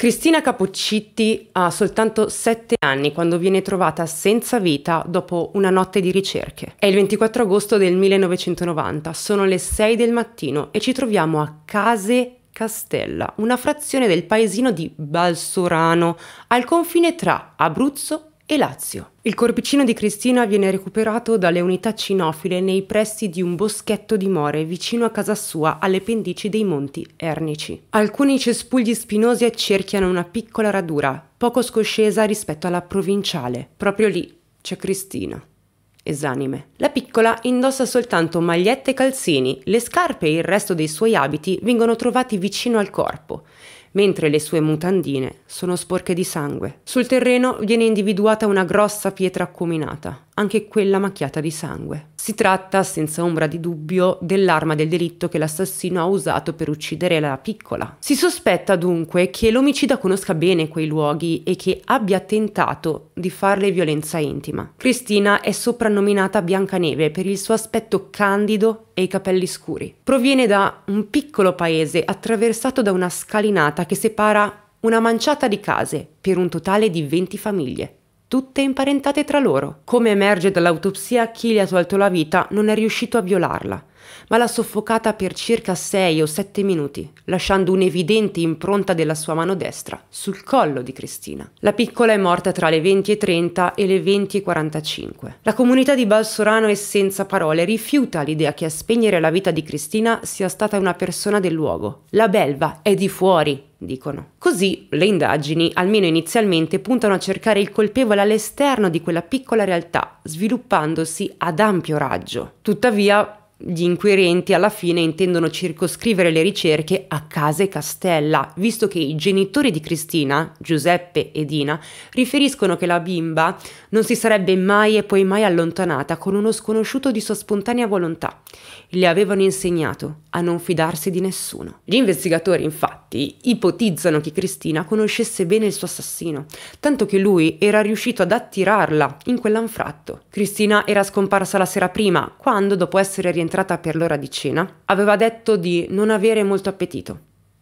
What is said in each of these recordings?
Cristina Capoccitti ha soltanto 7 anni quando viene trovata senza vita dopo una notte di ricerche. È il 24 agosto del 1990, sono le 6 del mattino e ci troviamo a Case Castella, una frazione del paesino di Balsorano, al confine tra Abruzzo e Lazio. Il corpicino di Cristina viene recuperato dalle unità cinofile nei pressi di un boschetto di more vicino a casa sua alle pendici dei monti Ernici. Alcuni cespugli spinosi accerchiano una piccola radura, poco scoscesa rispetto alla provinciale. Proprio lì c'è Cristina esanime. La piccola indossa soltanto magliette e calzini, le scarpe e il resto dei suoi abiti vengono trovati vicino al corpo mentre le sue mutandine sono sporche di sangue. Sul terreno viene individuata una grossa pietra acuminata, anche quella macchiata di sangue. Si tratta, senza ombra di dubbio, dell'arma del delitto che l'assassino ha usato per uccidere la piccola. Si sospetta dunque che l'omicida conosca bene quei luoghi e che abbia tentato di farle violenza intima. Cristina è soprannominata Biancaneve per il suo aspetto candido e i capelli scuri. Proviene da un piccolo paese attraversato da una scalinata che separa una manciata di case per un totale di 20 famiglie tutte imparentate tra loro. Come emerge dall'autopsia, chi le ha tolto la vita non è riuscito a violarla, ma l'ha soffocata per circa 6 o 7 minuti, lasciando un'evidente impronta della sua mano destra sul collo di Cristina. La piccola è morta tra le 20.30 e, le 20.45. La comunità di Balsorano è senza parole, rifiuta l'idea che a spegnere la vita di Cristina sia stata una persona del luogo. La belva è di fuori, dicono. Così le indagini, almeno inizialmente, puntano a cercare il colpevole all'esterno di quella piccola realtà, sviluppandosi ad ampio raggio. Tuttavia, gli inquirenti alla fine intendono circoscrivere le ricerche a casa e castella, visto che i genitori di Cristina, Giuseppe e Dina, riferiscono che la bimba non si sarebbe mai e poi mai allontanata con uno sconosciuto di sua spontanea volontà le avevano insegnato a non fidarsi di nessuno. Gli investigatori infatti ipotizzano che Cristina conoscesse bene il suo assassino, tanto che lui era riuscito ad attirarla in quell'anfratto. Cristina era scomparsa la sera prima, quando, dopo essere rientrata per l'ora di cena, aveva detto di non avere molto appetito.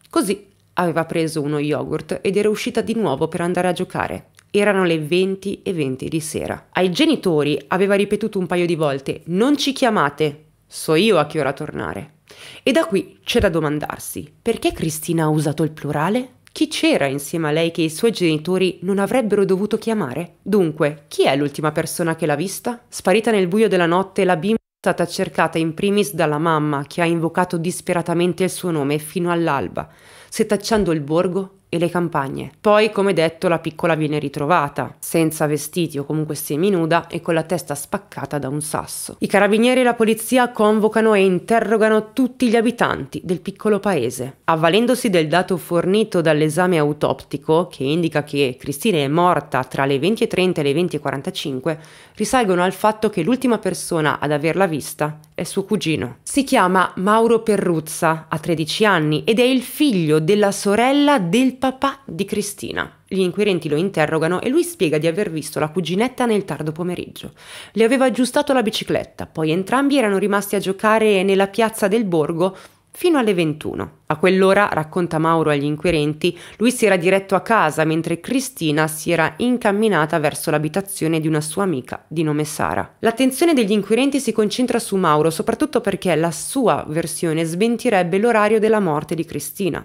Così aveva preso uno yogurt ed era uscita di nuovo per andare a giocare, erano le 20 e 20 di sera. Ai genitori aveva ripetuto un paio di volte: Non ci chiamate, So io a che ora tornare. E da qui c'è da domandarsi perché Cristina ha usato il plurale? Chi c'era insieme a lei che i suoi genitori non avrebbero dovuto chiamare? Dunque, chi è l'ultima persona che l'ha vista? Sparita nel buio della notte, la bimba è stata cercata in primis dalla mamma che ha invocato disperatamente il suo nome fino all'alba, setacciando il borgo e le campagne. Poi, come detto, la piccola viene ritrovata, senza vestiti o comunque seminuda e con la testa spaccata da un sasso. I carabinieri e la polizia convocano e interrogano tutti gli abitanti del piccolo paese. Avvalendosi del dato fornito dall'esame autoptico, che indica che Cristina è morta tra le 20.30 e le 20.45, risalgono al fatto che l'ultima persona ad averla vista è suo cugino. Si chiama Mauro Perruzza, ha 13 anni, ed è il figlio della sorella del padre papà di Cristina. Gli inquirenti lo interrogano e lui spiega di aver visto la cuginetta nel tardo pomeriggio. Le aveva aggiustato la bicicletta, poi entrambi erano rimasti a giocare nella piazza del borgo fino alle 21. A quell'ora, racconta Mauro agli inquirenti, lui si era diretto a casa mentre Cristina si era incamminata verso l'abitazione di una sua amica di nome Sara. L'attenzione degli inquirenti si concentra su Mauro soprattutto perché la sua versione sventirebbe l'orario della morte di Cristina.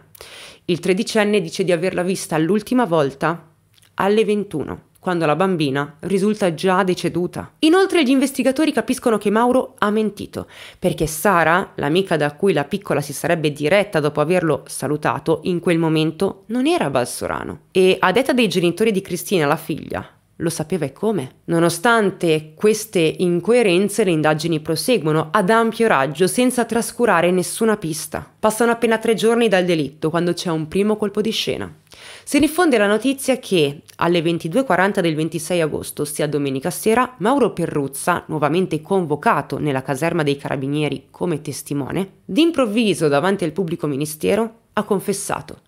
Il tredicenne dice di averla vista l'ultima volta alle 21 quando la bambina risulta già deceduta. Inoltre gli investigatori capiscono che Mauro ha mentito, perché Sara, l'amica da cui la piccola si sarebbe diretta dopo averlo salutato, in quel momento non era a Balsorano. E a detta dei genitori di Cristina, la figlia, lo sapeva e come. Nonostante queste incoerenze, le indagini proseguono ad ampio raggio senza trascurare nessuna pista. Passano appena tre giorni dal delitto, quando c'è un primo colpo di scena. Si diffonde la notizia che alle 22.40 del 26 agosto, ossia domenica sera, Mauro Perruzza, nuovamente convocato nella caserma dei carabinieri come testimone, d'improvviso davanti al pubblico ministero ha confessato.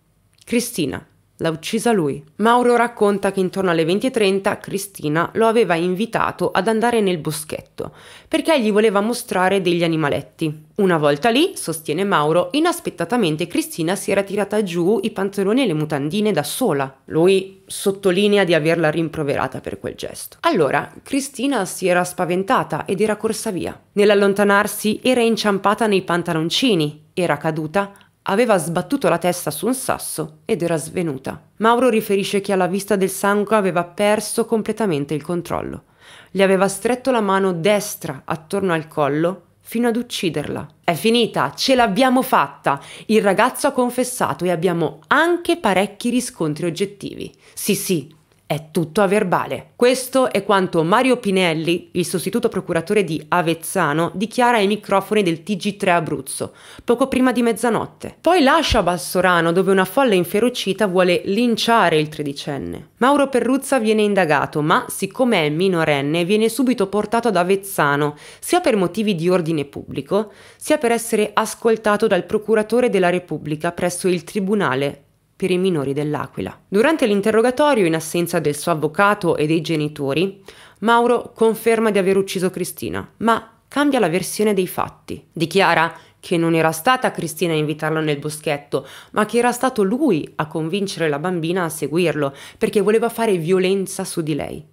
Cristina, l'ha uccisa lui. Mauro racconta che intorno alle 20.30 Cristina lo aveva invitato ad andare nel boschetto perché gli voleva mostrare degli animaletti. Una volta lì, sostiene Mauro, inaspettatamente Cristina si era tirata giù i pantaloni e le mutandine da sola. Lui sottolinea di averla rimproverata per quel gesto. Allora, Cristina si era spaventata ed era corsa via. Nell'allontanarsi era inciampata nei pantaloncini, era caduta Aveva sbattuto la testa su un sasso ed era svenuta. Mauro riferisce che alla vista del sangue aveva perso completamente il controllo. Le aveva stretto la mano destra attorno al collo fino ad ucciderla. È finita, ce l'abbiamo fatta! Il ragazzo ha confessato e abbiamo anche parecchi riscontri oggettivi. Sì, sì, è tutto a verbale. Questo è quanto Mario Pinelli, il sostituto procuratore di Avezzano, dichiara ai microfoni del TG3 Abruzzo, poco prima di mezzanotte. Poi lascia Bassorano, dove una folla inferocita vuole linciare il tredicenne. Mauro Perruzza viene indagato, ma siccome è minorenne, viene subito portato ad Avezzano, sia per motivi di ordine pubblico, sia per essere ascoltato dal procuratore della Repubblica presso il Tribunale per i minori dell'Aquila. Durante l'interrogatorio, in assenza del suo avvocato e dei genitori, Mauro conferma di aver ucciso Cristina, ma cambia la versione dei fatti. Dichiara che non era stata Cristina a invitarlo nel boschetto, ma che era stato lui a convincere la bambina a seguirlo, perché voleva fare violenza su di lei.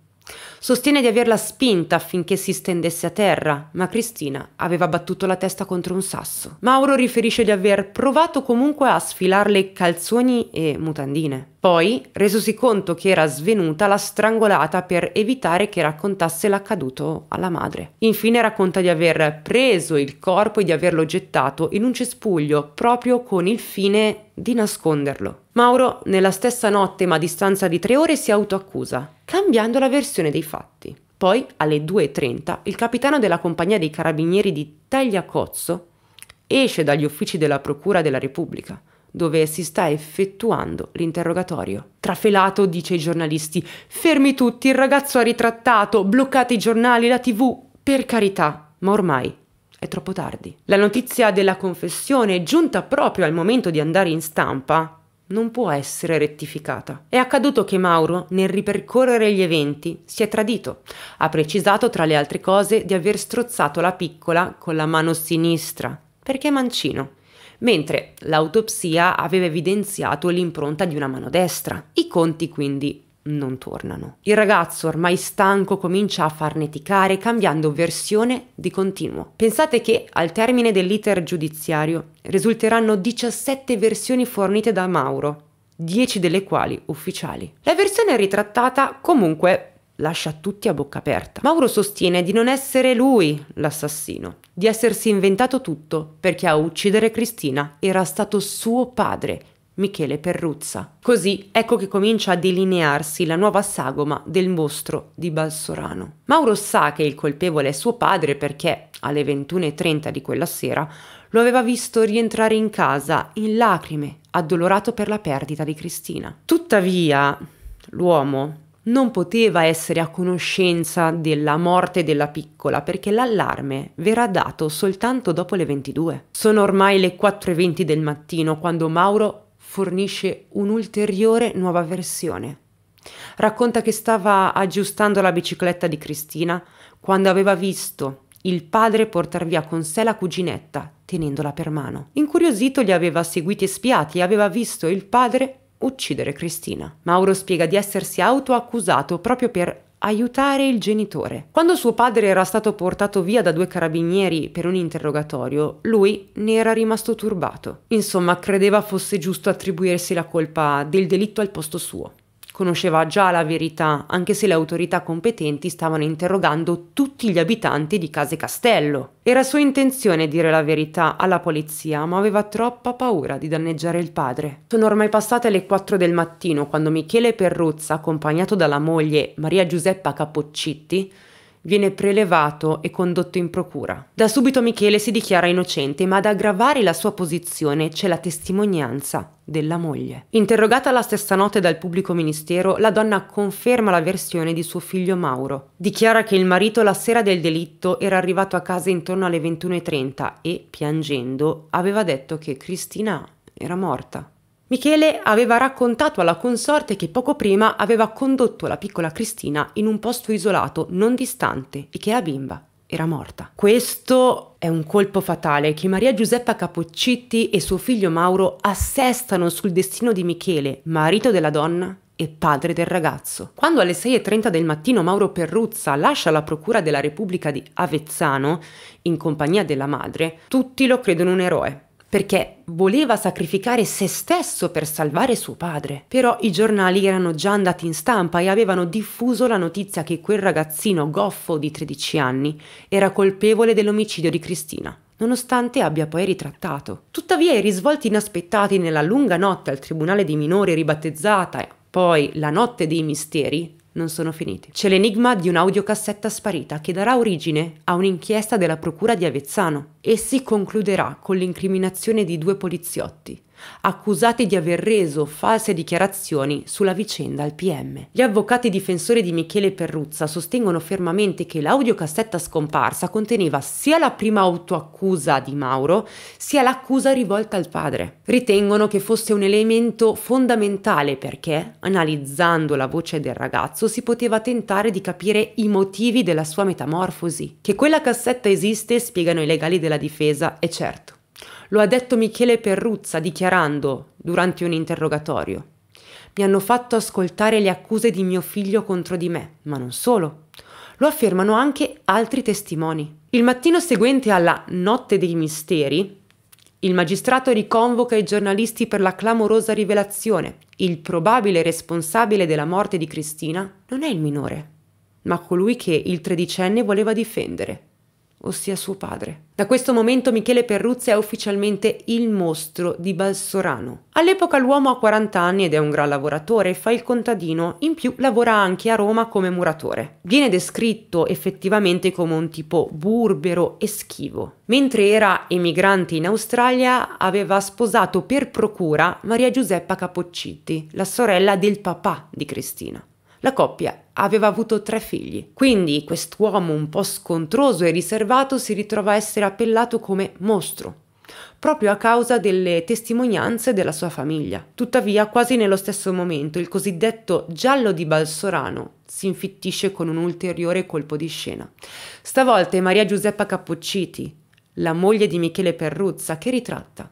Sostiene di averla spinta affinché si stendesse a terra, ma Cristina aveva battuto la testa contro un sasso. Mauro riferisce di aver provato comunque a sfilarle calzoni e mutandine. Poi, resosi conto che era svenuta, l'ha strangolata per evitare che raccontasse l'accaduto alla madre. Infine racconta di aver preso il corpo e di averlo gettato in un cespuglio proprio con il fine di nasconderlo. Mauro, nella stessa notte ma a distanza di tre ore, si autoaccusa, cambiando la versione dei fatti. Poi, alle 2.30, il capitano della compagnia dei carabinieri di Tagliacozzo esce dagli uffici della Procura della Repubblica dove si sta effettuando l'interrogatorio. Trafelato dice ai giornalisti: Fermi tutti, il ragazzo ha ritrattato, bloccate i giornali, la tv. Per carità, ma ormai è troppo tardi. La notizia della confessione, giunta proprio al momento di andare in stampa, non può essere rettificata. È accaduto che Mauro, nel ripercorrere gli eventi, si è tradito. Ha precisato, tra le altre cose, di aver strozzato la piccola con la mano sinistra, perché è mancino mentre l'autopsia aveva evidenziato l'impronta di una mano destra. I conti quindi non tornano. Il ragazzo, ormai stanco, comincia a farneticare cambiando versione di continuo. Pensate che al termine dell'iter giudiziario risulteranno 17 versioni fornite da Mauro, 10 delle quali ufficiali. La versione ritrattata comunque lascia tutti a bocca aperta. Mauro sostiene di non essere lui l'assassino, di essersi inventato tutto perché a uccidere Cristina era stato suo padre, Michele Perruzza. Così ecco che comincia a delinearsi la nuova sagoma del mostro di Balsorano. Mauro sa che il colpevole è suo padre perché alle 21.30 di quella sera lo aveva visto rientrare in casa in lacrime, addolorato per la perdita di Cristina. Tuttavia, l'uomo non poteva essere a conoscenza della morte della piccola perché l'allarme verrà dato soltanto dopo le 22. Sono ormai le 4.20 del mattino quando Mauro fornisce un'ulteriore nuova versione. Racconta che stava aggiustando la bicicletta di Cristina quando aveva visto il padre portar via con sé la cuginetta, tenendola per mano. Incuriosito li aveva seguiti e spiati e aveva visto il padre uccidere Cristina. Mauro spiega di essersi autoaccusato proprio per aiutare il genitore. Quando suo padre era stato portato via da due carabinieri per un interrogatorio, lui ne era rimasto turbato. Insomma, credeva fosse giusto attribuirsi la colpa del delitto al posto suo conosceva già la verità, anche se le autorità competenti stavano interrogando tutti gli abitanti di Case Castello. Era sua intenzione dire la verità alla polizia, ma aveva troppa paura di danneggiare il padre. Sono ormai passate le 4 del mattino quando Michele Perruzza, accompagnato dalla moglie Maria Giuseppa Capoccitti, viene prelevato e condotto in procura. Da subito Michele si dichiara innocente, ma ad aggravare la sua posizione c'è la testimonianza della moglie. Interrogata la stessa notte dal pubblico ministero, la donna conferma la versione di suo figlio Mauro. Dichiara che il marito la sera del delitto era arrivato a casa intorno alle 21.30 e, piangendo, aveva detto che Cristina era morta. Michele aveva raccontato alla consorte che poco prima aveva condotto la piccola Cristina in un posto isolato non distante e che la bimba era morta. Questo è un colpo fatale che Maria Giuseppa Capoccitti e suo figlio Mauro assestano sul destino di Michele, marito della donna e padre del ragazzo. Quando alle 6.30 del mattino Mauro Perruzza lascia la Procura della Repubblica di Avezzano in compagnia della madre, tutti lo credono un eroe perché voleva sacrificare se stesso per salvare suo padre. Però i giornali erano già andati in stampa e avevano diffuso la notizia che quel ragazzino goffo di 13 anni era colpevole dell'omicidio di Cristina nonostante abbia poi ritrattato. Tuttavia i risvolti inaspettati nella lunga notte al tribunale dei minori ribattezzata poi la notte dei misteri non sono finiti. C'è l'enigma di un'audiocassetta sparita che darà origine a un'inchiesta della Procura di Avezzano e si concluderà con l'incriminazione di due poliziotti, accusati di aver reso false dichiarazioni sulla vicenda al PM. Gli avvocati difensori di Michele Perruzza sostengono fermamente che l'audiocassetta scomparsa conteneva sia la prima autoaccusa di Mauro, sia l'accusa rivolta al padre. Ritengono che fosse un elemento fondamentale perché, analizzando la voce del ragazzo, si poteva tentare di capire i motivi della sua metamorfosi. Che quella cassetta esiste, spiegano i legali della difesa, è certo. Lo ha detto Michele Perruzza dichiarando durante un interrogatorio. Mi hanno fatto ascoltare le accuse di mio figlio contro di me, ma non solo. Lo affermano anche altri testimoni. Il mattino seguente alla Notte dei Misteri, il magistrato riconvoca i giornalisti per la clamorosa rivelazione. Il probabile responsabile della morte di Cristina non è il minore, ma colui che il tredicenne voleva difendere ossia suo padre. Da questo momento Michele Perruzzi è ufficialmente il mostro di Balsorano. All'epoca l'uomo ha 40 anni ed è un gran lavoratore, fa il contadino, in più lavora anche a Roma come muratore. Viene descritto effettivamente come un tipo burbero e schivo. Mentre era emigrante in Australia aveva sposato per procura Maria Giuseppa Capoccitti, la sorella del papà di Cristina. La coppia aveva avuto tre figli, quindi quest'uomo un po' scontroso e riservato si ritrova a essere appellato come mostro proprio a causa delle testimonianze della sua famiglia. Tuttavia, quasi nello stesso momento, il cosiddetto giallo di Balsorano si infittisce con un ulteriore colpo di scena. Stavolta è Maria Giuseppa Cappucciti, la moglie di Michele Perruzza, che ritratta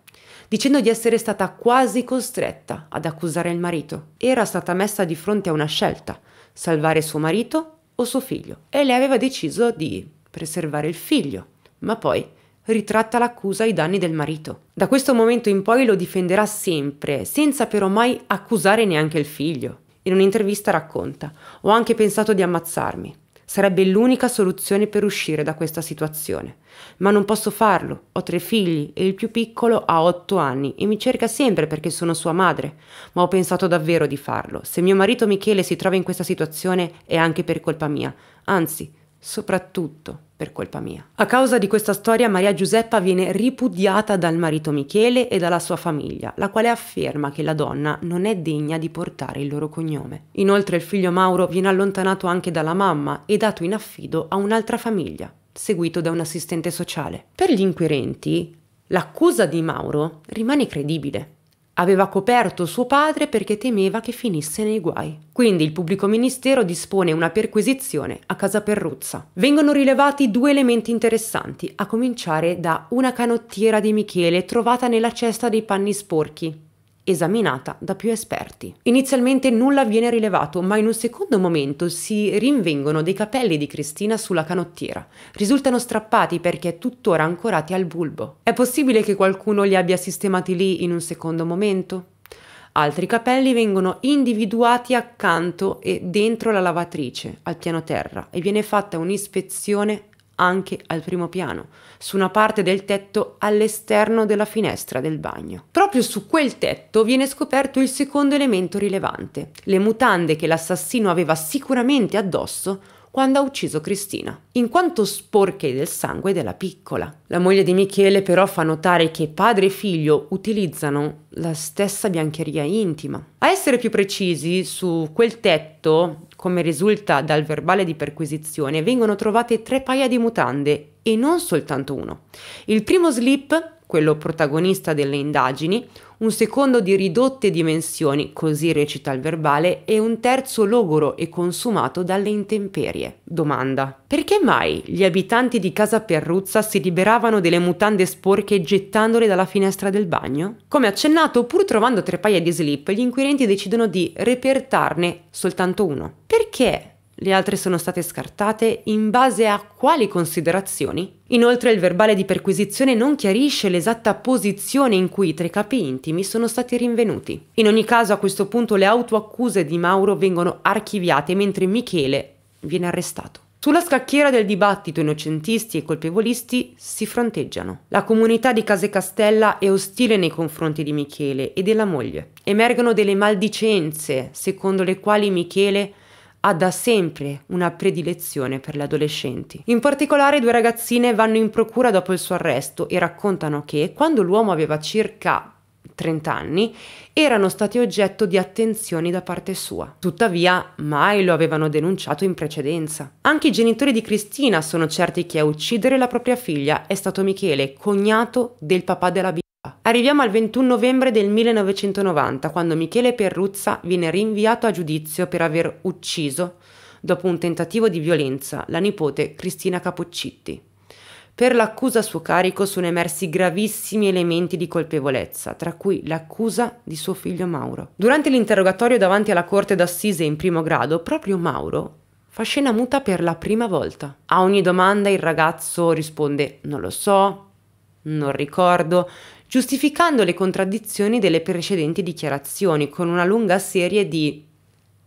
dicendo di essere stata quasi costretta ad accusare il marito. Era stata messa di fronte a una scelta, salvare suo marito o suo figlio, e lei aveva deciso di preservare il figlio, ma poi ritratta l'accusa ai danni del marito. Da questo momento in poi lo difenderà sempre, senza però mai accusare neanche il figlio. In un'intervista racconta, ho anche pensato di ammazzarmi. Sarebbe l'unica soluzione per uscire da questa situazione. Ma non posso farlo, ho tre figli e il più piccolo ha otto anni e mi cerca sempre perché sono sua madre, ma ho pensato davvero di farlo. Se mio marito Michele si trova in questa situazione è anche per colpa mia, anzi, soprattutto per colpa mia. A causa di questa storia Maria Giuseppa viene ripudiata dal marito Michele e dalla sua famiglia, la quale afferma che la donna non è degna di portare il loro cognome. Inoltre il figlio Mauro viene allontanato anche dalla mamma e dato in affido a un'altra famiglia, seguito da un assistente sociale. Per gli inquirenti, l'accusa di Mauro rimane credibile aveva coperto suo padre perché temeva che finisse nei guai. Quindi il pubblico ministero dispone una perquisizione a casa Perruzza. Vengono rilevati due elementi interessanti, a cominciare da una canottiera di Michele trovata nella cesta dei panni sporchi, esaminata da più esperti. Inizialmente nulla viene rilevato, ma in un secondo momento si rinvengono dei capelli di Cristina sulla canottiera. Risultano strappati perché tuttora ancorati al bulbo. È possibile che qualcuno li abbia sistemati lì in un secondo momento? Altri capelli vengono individuati accanto e dentro la lavatrice, al piano terra, e viene fatta un'ispezione anche al primo piano, su una parte del tetto all'esterno della finestra del bagno. Proprio su quel tetto viene scoperto il secondo elemento rilevante, le mutande che l'assassino aveva sicuramente addosso quando ha ucciso Cristina, in quanto sporche del sangue della piccola. La moglie di Michele però fa notare che padre e figlio utilizzano la stessa biancheria intima. A essere più precisi, su quel tetto come risulta dal verbale di perquisizione, vengono trovate tre paia di mutande e non soltanto uno. Il primo slip quello protagonista delle indagini, un secondo di ridotte dimensioni, così recita il verbale, e un terzo logoro e consumato dalle intemperie. Domanda. Perché mai gli abitanti di casa Perruzza si liberavano delle mutande sporche gettandole dalla finestra del bagno? Come accennato, pur trovando tre paia di slip, gli inquirenti decidono di repertarne soltanto uno. Perché? le altre sono state scartate in base a quali considerazioni? Inoltre il verbale di perquisizione non chiarisce l'esatta posizione in cui i tre capi intimi sono stati rinvenuti. In ogni caso a questo punto le autoaccuse di Mauro vengono archiviate mentre Michele viene arrestato. Sulla scacchiera del dibattito innocentisti e colpevolisti si fronteggiano. La comunità di Case Castella è ostile nei confronti di Michele e della moglie. Emergono delle maldicenze secondo le quali Michele ha da sempre una predilezione per le adolescenti. In particolare due ragazzine vanno in procura dopo il suo arresto e raccontano che quando l'uomo aveva circa 30 anni, erano stati oggetto di attenzioni da parte sua. Tuttavia, mai lo avevano denunciato in precedenza. Anche i genitori di Cristina sono certi che a uccidere la propria figlia è stato Michele, cognato del papà della bimba. Arriviamo al 21 novembre del 1990, quando Michele Perruzza viene rinviato a giudizio per aver ucciso, dopo un tentativo di violenza, la nipote Cristina Capuccitti. Per l'accusa a suo carico sono emersi gravissimi elementi di colpevolezza, tra cui l'accusa di suo figlio Mauro. Durante l'interrogatorio davanti alla corte d'assise in primo grado, proprio Mauro fa scena muta per la prima volta. A ogni domanda il ragazzo risponde non lo so, non ricordo, giustificando le contraddizioni delle precedenti dichiarazioni con una lunga serie di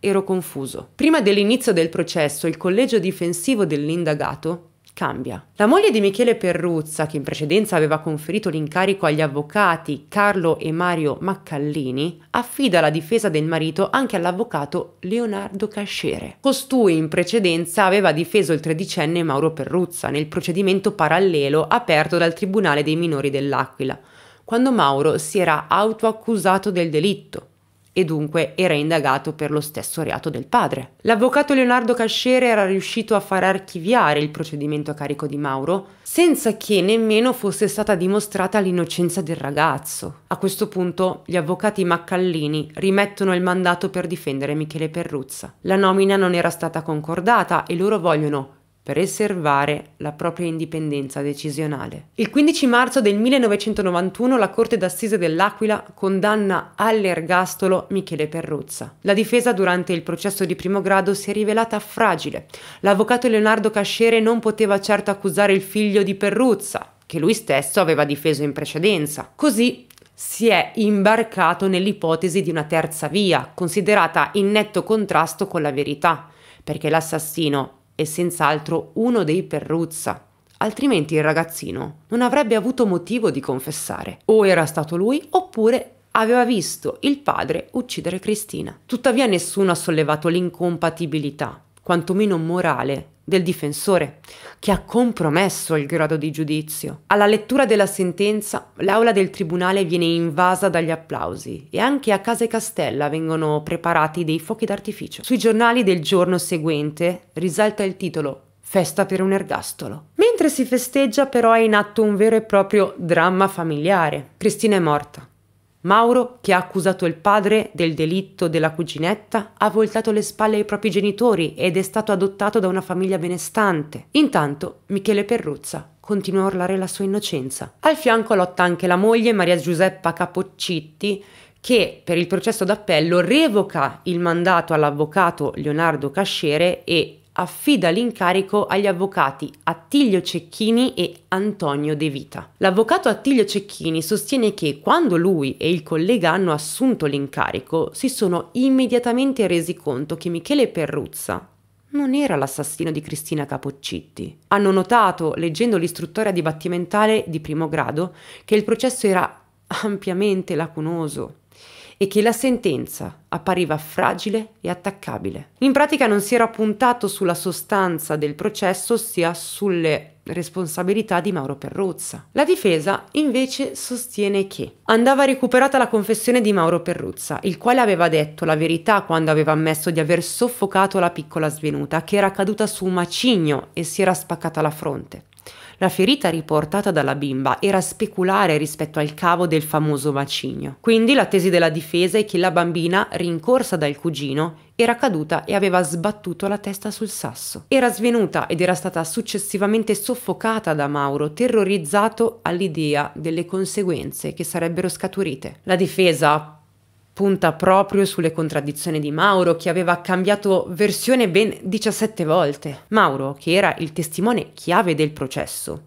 ero confuso. Prima dell'inizio del processo, il collegio difensivo dell'indagato cambia. La moglie di Michele Perruzza, che in precedenza aveva conferito l'incarico agli avvocati Carlo e Mario Maccallini, affida la difesa del marito anche all'avvocato Leonardo Cascere. Costui in precedenza aveva difeso il tredicenne Mauro Perruzza nel procedimento parallelo aperto dal Tribunale dei minori dell'Aquila quando Mauro si era autoaccusato del delitto e dunque era indagato per lo stesso reato del padre. L'avvocato Leonardo Cascere era riuscito a far archiviare il procedimento a carico di Mauro senza che nemmeno fosse stata dimostrata l'innocenza del ragazzo. A questo punto gli avvocati Maccallini rimettono il mandato per difendere Michele Perruzza. La nomina non era stata concordata e loro vogliono preservare la propria indipendenza decisionale. Il 15 marzo del 1991 la Corte d'Assise dell'Aquila condanna all'ergastolo Michele Perruzza. La difesa durante il processo di primo grado si è rivelata fragile. L'avvocato Leonardo Cascere non poteva certo accusare il figlio di Perruzza, che lui stesso aveva difeso in precedenza. Così si è imbarcato nell'ipotesi di una terza via, considerata in netto contrasto con la verità, perché l'assassino è senz'altro uno dei Perruzza, altrimenti il ragazzino non avrebbe avuto motivo di confessare. O era stato lui oppure aveva visto il padre uccidere Cristina. Tuttavia nessuno ha sollevato l'incompatibilità, quantomeno morale, del difensore, che ha compromesso il grado di giudizio. Alla lettura della sentenza, l'aula del tribunale viene invasa dagli applausi e anche a Casa e Castella vengono preparati dei fuochi d'artificio. Sui giornali del giorno seguente risalta il titolo Festa per un ergastolo. Mentre si festeggia però è in atto un vero e proprio dramma familiare. Cristina è morta Mauro, che ha accusato il padre del delitto della cuginetta, ha voltato le spalle ai propri genitori ed è stato adottato da una famiglia benestante. Intanto, Michele Perruzza continua a urlare la sua innocenza. Al fianco lotta anche la moglie Maria Giuseppa Capoccitti, che per il processo d'appello revoca il mandato all'avvocato Leonardo Cascere e affida l'incarico agli avvocati Attilio Cecchini e Antonio De Vita. L'avvocato Attilio Cecchini sostiene che quando lui e il collega hanno assunto l'incarico si sono immediatamente resi conto che Michele Perruzza non era l'assassino di Cristina Capoccitti. Hanno notato, leggendo l'istruttoria dibattimentale di primo grado, che il processo era ampiamente lacunoso e che la sentenza appariva fragile e attaccabile. In pratica non si era puntato sulla sostanza del processo, ossia sulle responsabilità di Mauro Perruzza. La difesa invece sostiene che andava recuperata la confessione di Mauro Perruzza, il quale aveva detto la verità quando aveva ammesso di aver soffocato la piccola svenuta che era caduta su un macigno e si era spaccata la fronte. La ferita riportata dalla bimba era speculare rispetto al cavo del famoso macigno. Quindi la tesi della difesa è che la bambina, rincorsa dal cugino, era caduta e aveva sbattuto la testa sul sasso. Era svenuta ed era stata successivamente soffocata da Mauro, terrorizzato all'idea delle conseguenze che sarebbero scaturite. La difesa punta proprio sulle contraddizioni di Mauro, che aveva cambiato versione ben 17 volte. Mauro, che era il testimone chiave del processo,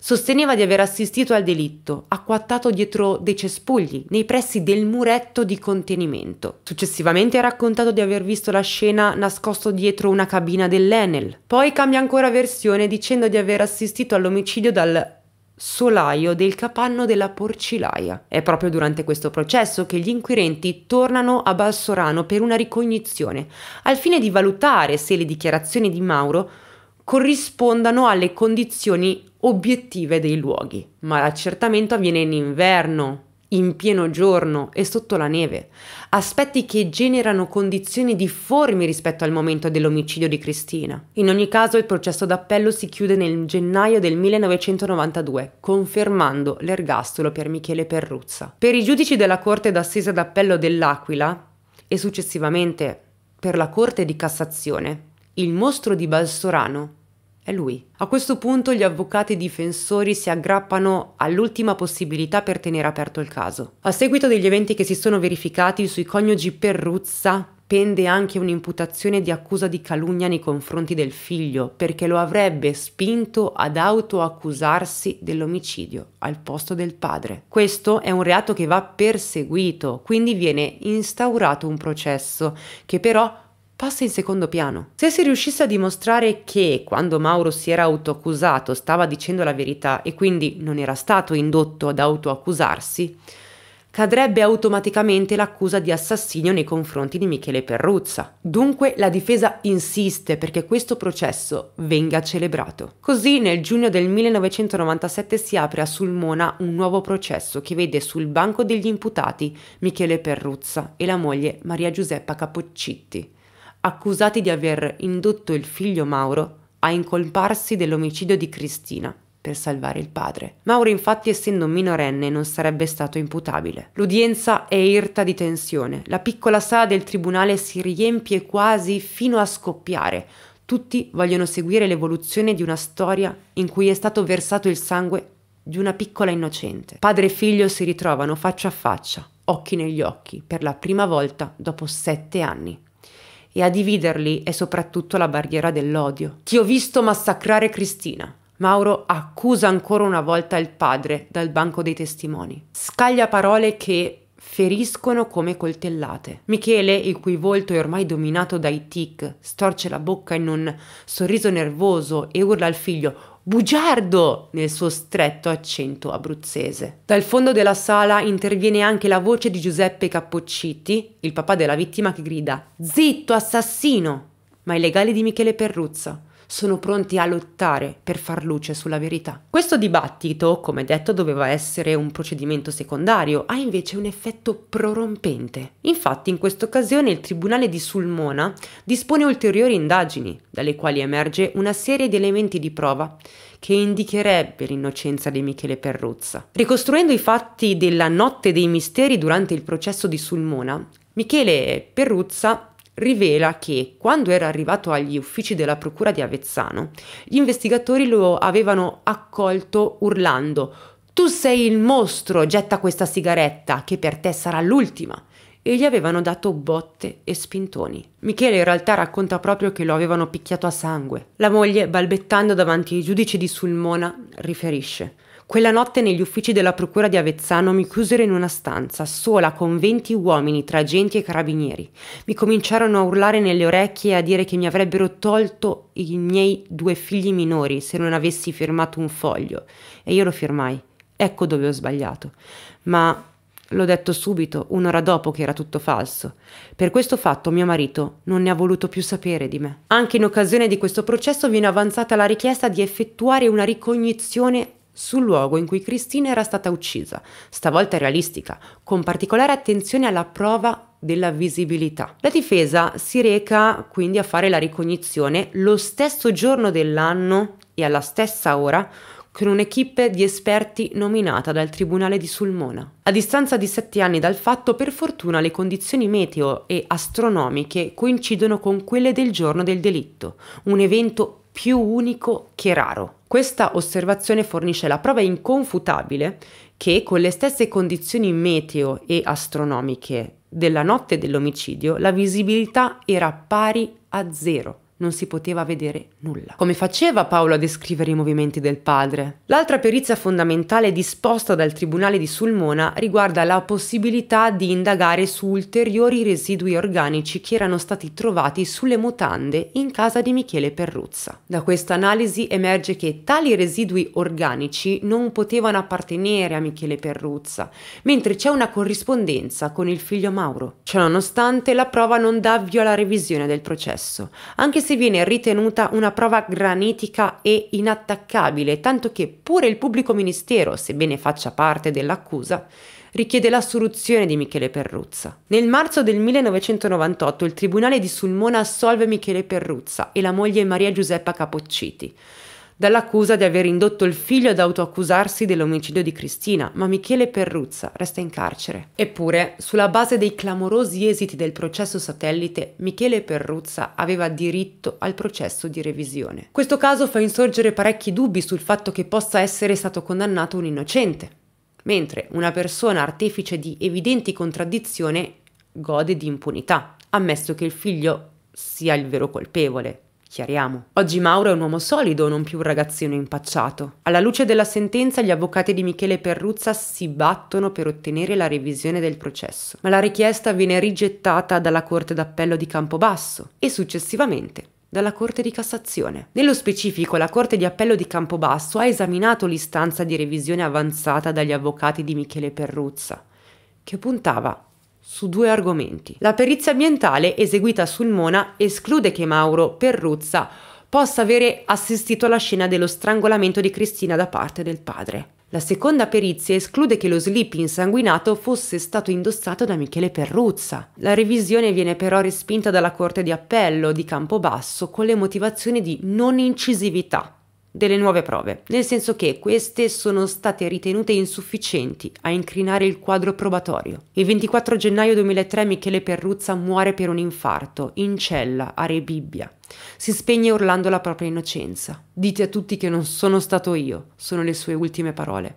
sosteneva di aver assistito al delitto, acquattato dietro dei cespugli, nei pressi del muretto di contenimento. Successivamente ha raccontato di aver visto la scena nascosto dietro una cabina dell'Enel. Poi cambia ancora versione dicendo di aver assistito all'omicidio dal solaio del capanno della porcilaia. È proprio durante questo processo che gli inquirenti tornano a Balsorano per una ricognizione, al fine di valutare se le dichiarazioni di Mauro corrispondano alle condizioni obiettive dei luoghi. Ma l'accertamento avviene in inverno, in pieno giorno e sotto la neve, aspetti che generano condizioni difformi rispetto al momento dell'omicidio di Cristina. In ogni caso il processo d'appello si chiude nel gennaio del 1992, confermando l'ergastolo per Michele Perruzza. Per i giudici della Corte d'Assise d'Appello dell'Aquila e successivamente per la Corte di Cassazione, il mostro di Balsorano è lui. A questo punto gli avvocati difensori si aggrappano all'ultima possibilità per tenere aperto il caso. A seguito degli eventi che si sono verificati sui coniugi Perruzza, pende anche un'imputazione di accusa di calunnia nei confronti del figlio, perché lo avrebbe spinto ad autoaccusarsi dell'omicidio al posto del padre. Questo è un reato che va perseguito, quindi viene instaurato un processo che però passa in secondo piano. Se si riuscisse a dimostrare che quando Mauro si era autoaccusato stava dicendo la verità e quindi non era stato indotto ad autoaccusarsi, cadrebbe automaticamente l'accusa di assassinio nei confronti di Michele Perruzza. Dunque la difesa insiste perché questo processo venga celebrato. Così nel giugno del 1997 si apre a Sulmona un nuovo processo che vede sul banco degli imputati Michele Perruzza e la moglie Maria Giuseppa Capoccitti accusati di aver indotto il figlio Mauro a incolparsi dell'omicidio di Cristina per salvare il padre. Mauro infatti essendo minorenne non sarebbe stato imputabile. L'udienza è irta di tensione, la piccola sala del tribunale si riempie quasi fino a scoppiare, tutti vogliono seguire l'evoluzione di una storia in cui è stato versato il sangue di una piccola innocente. Padre e figlio si ritrovano faccia a faccia, occhi negli occhi, per la prima volta dopo sette anni e a dividerli è soprattutto la barriera dell'odio. Ti ho visto massacrare Cristina. Mauro accusa ancora una volta il padre dal banco dei testimoni. Scaglia parole che feriscono come coltellate. Michele, il cui volto è ormai dominato dai tic, storce la bocca in un sorriso nervoso e urla al figlio bugiardo nel suo stretto accento abruzzese. Dal fondo della sala interviene anche la voce di Giuseppe Cappocciti, il papà della vittima che grida Zitto, assassino! Ma i legali di Michele Perruzza sono pronti a lottare per far luce sulla verità. Questo dibattito, come detto, doveva essere un procedimento secondario, ha invece un effetto prorompente. Infatti, in questa occasione il Tribunale di Sulmona dispone ulteriori indagini, dalle quali emerge una serie di elementi di prova che indicherebbe l'innocenza di Michele Perruzza. Ricostruendo i fatti della notte dei misteri durante il processo di Sulmona, Michele Perruzza rivela che quando era arrivato agli uffici della Procura di Avezzano, gli investigatori lo avevano accolto urlando Tu sei il mostro, getta questa sigaretta, che per te sarà l'ultima. E gli avevano dato botte e spintoni. Michele in realtà racconta proprio che lo avevano picchiato a sangue. La moglie, balbettando davanti ai giudici di Sulmona, riferisce quella notte negli uffici della procura di Avezzano mi chiusero in una stanza, sola, con 20 uomini tra agenti e carabinieri. Mi cominciarono a urlare nelle orecchie e a dire che mi avrebbero tolto i miei due figli minori se non avessi firmato un foglio. E io lo firmai. Ecco dove ho sbagliato. Ma l'ho detto subito, un'ora dopo che era tutto falso. Per questo fatto mio marito non ne ha voluto più sapere di me. Anche in occasione di questo processo viene avanzata la richiesta di effettuare una ricognizione sul luogo in cui Cristina era stata uccisa, stavolta realistica, con particolare attenzione alla prova della visibilità. La difesa si reca quindi a fare la ricognizione lo stesso giorno dell'anno e alla stessa ora con un'equipe di esperti nominata dal Tribunale di Sulmona. A distanza di sette anni dal fatto, per fortuna le condizioni meteo e astronomiche coincidono con quelle del giorno del delitto, un evento più unico che raro. Questa osservazione fornisce la prova inconfutabile che con le stesse condizioni meteo e astronomiche della notte dell'omicidio la visibilità era pari a zero non si poteva vedere nulla. Come faceva Paolo a descrivere i movimenti del padre? L'altra perizia fondamentale disposta dal Tribunale di Sulmona riguarda la possibilità di indagare su ulteriori residui organici che erano stati trovati sulle mutande in casa di Michele Perruzza. Da questa analisi emerge che tali residui organici non potevano appartenere a Michele Perruzza, mentre c'è una corrispondenza con il figlio Mauro. Ciononostante la prova non dà avvio alla revisione del processo, anche se questa viene ritenuta una prova granitica e inattaccabile, tanto che pure il pubblico ministero, sebbene faccia parte dell'accusa, richiede l'assoluzione di Michele Perruzza. Nel marzo del 1998 il tribunale di Sulmona assolve Michele Perruzza e la moglie Maria Giuseppa Capocciti, dall'accusa di aver indotto il figlio ad autoaccusarsi dell'omicidio di Cristina, ma Michele Perruzza resta in carcere. Eppure, sulla base dei clamorosi esiti del processo satellite, Michele Perruzza aveva diritto al processo di revisione. Questo caso fa insorgere parecchi dubbi sul fatto che possa essere stato condannato un innocente, mentre una persona artefice di evidenti contraddizioni gode di impunità, ammesso che il figlio sia il vero colpevole. Chiariamo. Oggi Mauro è un uomo solido, non più un ragazzino impacciato. Alla luce della sentenza, gli avvocati di Michele Perruzza si battono per ottenere la revisione del processo, ma la richiesta viene rigettata dalla Corte d'Appello di Campobasso e successivamente dalla Corte di Cassazione. Nello specifico, la Corte di Appello di Campobasso ha esaminato l'istanza di revisione avanzata dagli avvocati di Michele Perruzza, che puntava su due argomenti. La perizia ambientale eseguita sul Mona esclude che Mauro Perruzza possa avere assistito alla scena dello strangolamento di Cristina da parte del padre. La seconda perizia esclude che lo slip insanguinato fosse stato indossato da Michele Perruzza. La revisione viene però respinta dalla Corte di Appello di Campobasso con le motivazioni di non incisività delle nuove prove, nel senso che queste sono state ritenute insufficienti a incrinare il quadro probatorio. Il 24 gennaio 2003 Michele Perruzza muore per un infarto in cella a Re Bibbia. Si spegne urlando la propria innocenza. Dite a tutti che non sono stato io, sono le sue ultime parole,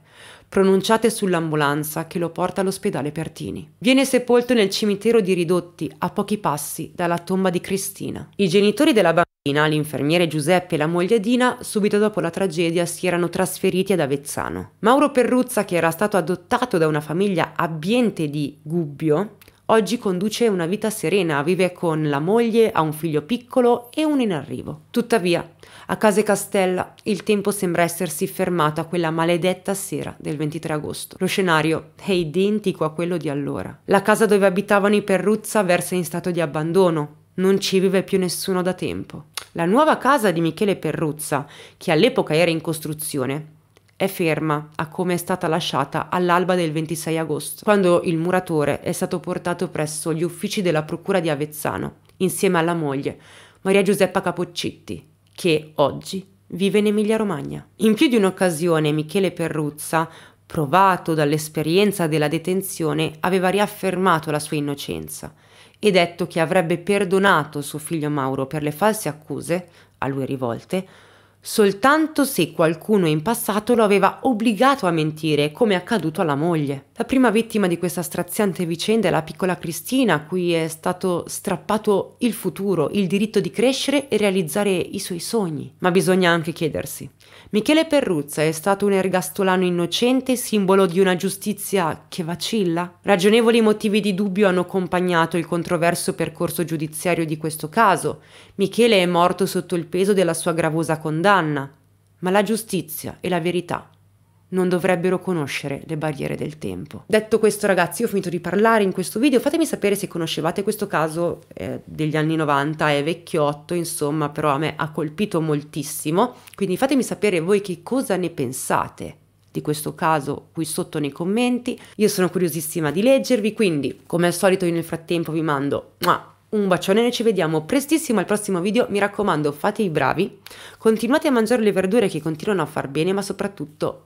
pronunciate sull'ambulanza che lo porta all'ospedale Pertini. Viene sepolto nel cimitero di Ridotti, a pochi passi dalla tomba di Cristina. I genitori della bambina L'infermiere Giuseppe e la moglie Dina subito dopo la tragedia si erano trasferiti ad Avezzano. Mauro Perruzza, che era stato adottato da una famiglia abbiente di Gubbio, oggi conduce una vita serena, vive con la moglie, ha un figlio piccolo e un in arrivo. Tuttavia, a Case Castella il tempo sembra essersi fermato a quella maledetta sera del 23 agosto. Lo scenario è identico a quello di allora. La casa dove abitavano i Perruzza versa in stato di abbandono, non ci vive più nessuno da tempo. La nuova casa di Michele Perruzza, che all'epoca era in costruzione, è ferma a come è stata lasciata all'alba del 26 agosto, quando il muratore è stato portato presso gli uffici della Procura di Avezzano, insieme alla moglie, Maria Giuseppa Capoccitti, che oggi vive in Emilia-Romagna. In più di un'occasione Michele Perruzza, provato dall'esperienza della detenzione, aveva riaffermato la sua innocenza – e detto che avrebbe perdonato suo figlio Mauro per le false accuse, a lui rivolte, soltanto se qualcuno in passato lo aveva obbligato a mentire, come è accaduto alla moglie. La prima vittima di questa straziante vicenda è la piccola Cristina, a cui è stato strappato il futuro, il diritto di crescere e realizzare i suoi sogni. Ma bisogna anche chiedersi, Michele Perruzza è stato un ergastolano innocente, simbolo di una giustizia che vacilla? Ragionevoli motivi di dubbio hanno accompagnato il controverso percorso giudiziario di questo caso. Michele è morto sotto il peso della sua gravosa condanna. Ma la giustizia e la verità non dovrebbero conoscere le barriere del tempo. Detto questo ragazzi, io ho finito di parlare in questo video, fatemi sapere se conoscevate questo caso eh, degli anni 90, è vecchiotto, insomma, però a me ha colpito moltissimo, quindi fatemi sapere voi che cosa ne pensate di questo caso qui sotto nei commenti, io sono curiosissima di leggervi, quindi come al solito io nel frattempo vi mando un bacione e ci vediamo prestissimo al prossimo video, mi raccomando fate i bravi, continuate a mangiare le verdure che continuano a far bene, ma soprattutto